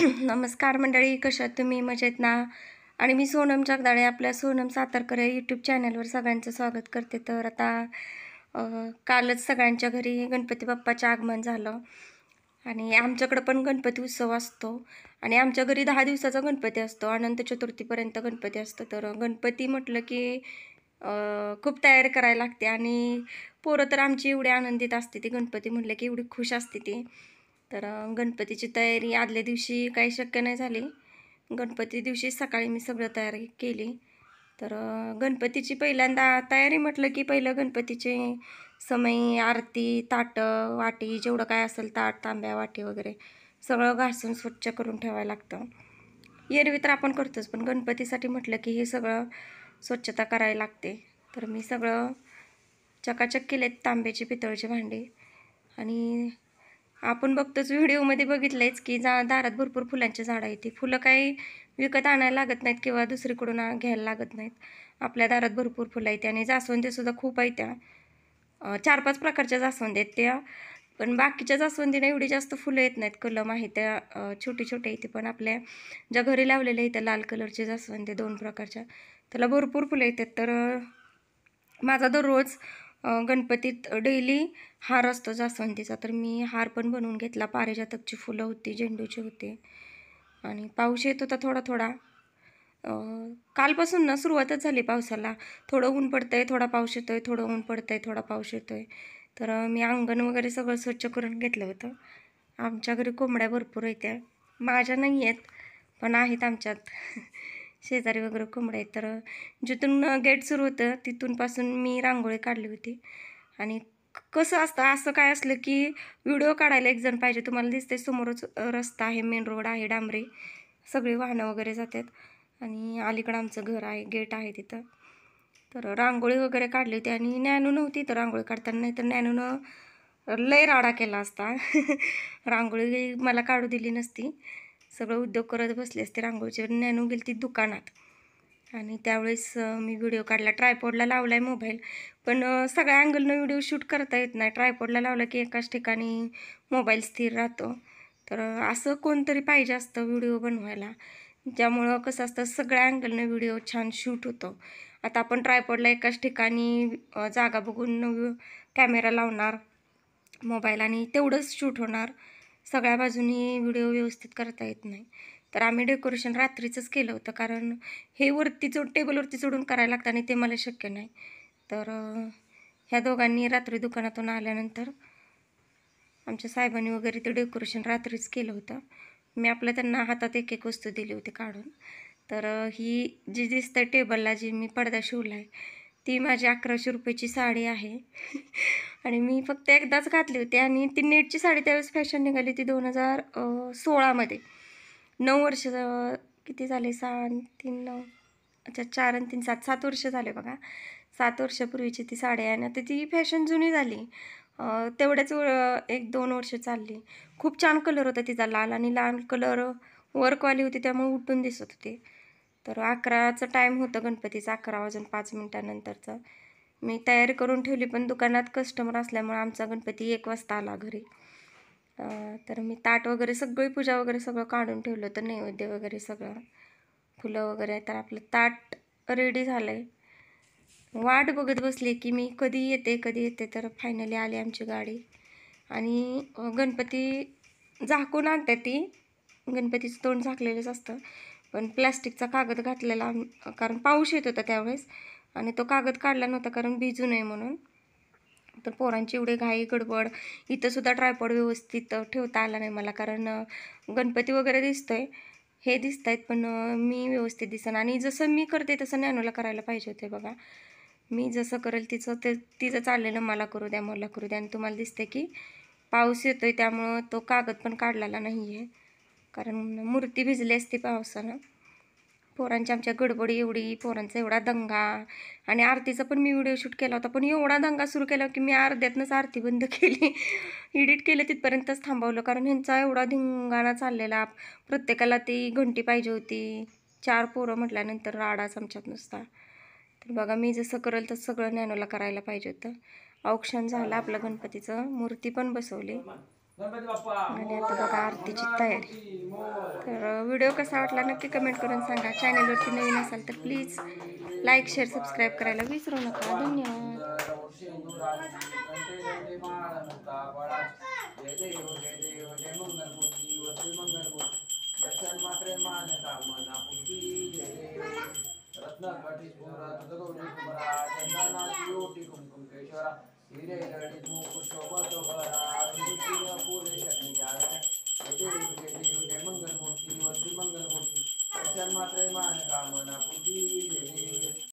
नमस्कार मंडळी कशात तुम्ही मजेत ना आणि मी सोनम जगदाळे आपल्या सोनम सातारकर यूट्यूब चॅनलवर सगळ्यांचं स्वागत करते तर आता कालच सगळ्यांच्या घरी गणपती बाप्पाचं आगमन झालं आणि आमच्याकडं पण गणपती उत्सव असतो आणि आमच्या घरी दहा दिवसाचा गणपती असतो अनंत चतुर्थीपर्यंत गणपती असतो तर गणपती म्हटलं की खूप तयारी करायला लागते आणि पोरं तर आमची एवढी आनंदित असते ती गणपती म्हटलं की एवढी खुश असते ती तर गणपतीची तयारी आदल्या दिवशी काही शक्य नाही झाली गणपती दिवशी सकाळी मी सगळं तयारी केली तर गणपतीची पहिल्यांदा तयारी म्हटलं की पहिलं गणपतीचे समयी आरती ताटं वाटी जेवढं काय असेल ताट तांब्या वाटी वगैरे सगळं घासून स्वच्छ करून ठेवायला लागतं एरवी तर आपण करतोच पण गणपतीसाठी म्हटलं की हे सगळं स्वच्छता करायला लागते तर मी सगळं चकाचक केलेत तांब्याची पितळची भांडी आणि आपण बघतोच व्हिडिओमध्ये बघितलंयच की जा दारात भरपूर फुलांची झाडं आहेत ती फुलं काही विकत आणायला लागत नाहीत किंवा दुसरीकडून घ्यायला लागत नाहीत आपल्या दारात भरपूर फुलं आहेत आणि जास्वंदीसुद्धा खूप आहेत त्या चार पाच प्रकारच्या जास्वंदी आहेत त्या पण बाकीच्या जास्वंदीने एवढी जास्त फुलं येत नाहीत कलम आहे त्या छोटी छोटे इथे पण आपल्या ज्या घरी लावलेल्या आहेत त्या लाल कलरचे जास्वंदी दोन प्रकारच्या त्याला भरपूर फुलं येतात तर माझा दररोज गणपतीत डेली हार असतो जास्वंदीचा तर मी हार पण बनवून घेतला पारिजातकची फुलं होती झेंडूची होती आणि पाऊस येत होता थोडा थोडा कालपासून ना सुरुवातच झाली पावसाला थोडं ऊन पडतं आहे थोडा पाऊस येतो आहे थोडं ऊन पडतं आहे थोडा पाऊस येतो आहे तर मी अंगण वगैरे सगळं स्वच्छ करून घेतलं होतं आमच्या घरी कोंबड्या भरपूर येत्या माझ्या नाही आहेत पण आहेत आमच्यात शेजारी वगैरे कोंबड्या आहेत तर जिथून गेट सुरू होतं तिथूनपासून मी रांगोळी काढली होती आणि कसं असतं असं काय असलं की व्हिडिओ काढायला एक जण पाहिजे तुम्हाला दिसते समोरच रस्ता आहे मेन रोड आहे डांबरे सगळी वाहनं वगैरे जातात आणि अलीकडं आमचं घर आहे गेट आहे तिथं तर रांगोळी वगैरे काढली होती आणि नॅनो नव्हती तर रांगोळी काढताना नाही तर नॅनोनं लय राडा केला असता रांगोळी मला काढू दिली नसती सगळं उद्योग करत बसले असते रांगोळीचे नॅनू गेली ती दुकानात आणि त्यावेळेस मी व्हिडिओ काढला ट्रायपॉडला लावला आहे मोबाईल पण सगळ्या अँगलनं व्हिडिओ शूट करता येत नाही ट्रायपॉडला लावला की एकाच ठिकाणी मोबाईल स्थिर राहतो तर असं कोणतरी पाहिजे असतं व्हिडिओ बनवायला ज्यामुळं कसं असतं सगळ्या अँगलनं व्हिडिओ छान शूट होतो आता आपण ट्रायपॉडला एकाच ठिकाणी जागा बघून कॅमेरा लावणार मोबाईल आणि तेवढंच शूट होणार सगळ्या बाजूनी व्हिडिओ व्यवस्थित करता येत नाही तर आम्ही डेकोरेशन रात्रीचंच केलं होतं कारण हे वरती चढ टेबलवरती चढून करायला लागतं आणि ते मला शक्य नाही तर ह्या दोघांनी रात्री दुकानातून आल्यानंतर आमच्या साहेबांनी वगैरे ते डेकोरेशन रात्रीच केलं होतं मी आपल्या त्यांना हातात एक एक वस्तू दिली होती काढून तर ही जी दिसतं टेबलला जी मी पडदा शिवला आहे ती माझी अकराशे रुपयाची साडी आहे आणि मी फक्त एकदाच घातली होती आणि ती नेटची साडी त्यावेळेस फॅशन निघाली होती दोन हजार सोळामध्ये नऊ वर्ष किती झाले सहा तीन नऊ अच्छा चार आणि तीन सात सात वर्ष झाले बघा सात वर्षापूर्वीची ती साडी आहे ना तर ती फॅशन जुनी झाली तेवढ्याच एक दोन वर्ष चालली खूप छान कलर होता तिचा लाल आणि लाल कलर वर्कवाली होती त्यामुळे उठून दिसत होती तर अकराचं टाईम होतं गणपतीचं अकरा वाजून पाच मिनटानंतरचं मी तयारी करून ठेवली पण दुकानात कस्टमर असल्यामुळे आमचा गणपती एक वाजता आला घरी तर मी ताट वगैरे सगळी पूजा वगैरे सगळं काढून ठेवलं तर नैवेद्य वगैरे सगळं फुलं वगैरे तर आपलं ताट रेडी झालं आहे वाट बघत बसले की मी कधी येते कधी येते तर फायनली आली आमची गाडी आणि गणपती झाकून आणते ती गणपतीचं तोंड झाकलेलंच असतं पण प्लॅस्टिकचा कागद घातलेला कारण पाऊस येत होता त्यावेळेस आणि तो कागद काढला नव्हता कारण भिजू नये म्हणून तर पोरांची एवढे घाई गडबड इथंसुद्धा ट्रायपॉड व्यवस्थित ठेवता आला नाही मला कारण गणपती वगैरे दिसतो हे दिसत आहेत पण मी व्यवस्थित दिसन आणि जसं मी करते तसं नॅनोला करायला पाहिजे होते बघा मी जसं करेल तिचं ते तिचं चाललेलं मला करू द्या मला करू द्या आणि तुम्हाला दिसतंय की पाऊस येतो आहे त्यामुळं तो कागद पण काढलेला नाही आहे कारण मूर्ती भिजली असती पावसानं पोरांची आमच्या गडबडी एवढी पोरांचा एवढा दंगा आणि आरतीचा पण मी व्हिडिओ शूट केला होता पण एवढा दंगा सुरू केला की मी अर्ध्यातनंच आरती बंद केली एडिट केलं तिथपर्यंतच थांबवलं कारण ह्यांचा एवढा धिंगाणा चाललेला प्रत्येकाला ती घंटी पाहिजे होती चार पोरं म्हटल्यानंतर राडाच आमच्यात नुसता तर बघा मी जसं करेल तसं सगळं नॅनोला करायला पाहिजे होतं औक्षण झालं आपलं गणपतीचं मूर्ती पण बसवली आणि आता बघा आरतीची तयारी तर व्हिडिओ कसा वाटला नक्की कमेंट करून सांगा चॅनलवरती नवीन असाल तर प्लीज लाईक शेअर सबस्क्राईब करायला विसरू नका धन्यवाद